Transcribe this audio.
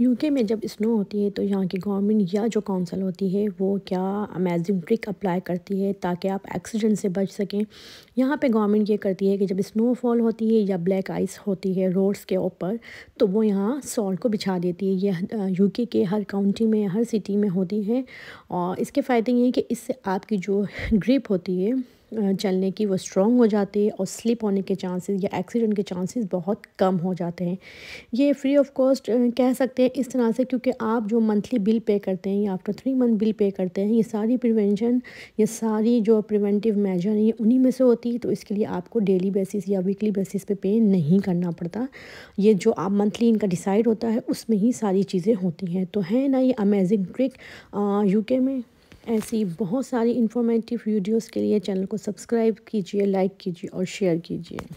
UK में जब snow होती है तो यहाँ की गवर्नमेंट या जो काउंसिल होती है वो क्या अमेजिंग ट्रिक अप्लाई करती है ताकि आप एक्सीडेंट से बच सकें यहाँ पे गवर्नमेंट ये करती है कि जब स्नो फॉल होती है या ब्लैक आइस होती है रोड्स के ऊपर तो वो यहाँ सॉल्ट को बिछा देती है ये यूके के हर काउंटी में हर सिटी में होती है और इसके फ़ायदे ये हैं कि इससे आपकी जो ग्रिप होती है चलने की वो स्ट्रॉन्ग हो जाती है और स्लिप होने के चांसेस या एक्सीडेंट के चांसेस बहुत कम हो जाते हैं ये फ्री ऑफ कॉस्ट कह सकते हैं इस तरह से क्योंकि आप जो मंथली बिल पे करते हैं या after three month bill pay करते हैं ये सारी प्रिवेंशन ये सारी जो प्रिवेंटिव मेजर हैं ये उन्हीं में से होती है तो इसके लिए आपको डेली बेसिस या वीकली बेसिस पे पे नहीं करना पड़ता ये जो आप मंथली इनका डिसाइड होता है उसमें ही सारी चीज़ें होती हैं तो है ना ये अमेजिंग ट्रिक यू में ऐसी बहुत सारी इन्फॉर्मेटिव वीडियोस के लिए चैनल को सब्सक्राइब कीजिए लाइक कीजिए और शेयर कीजिए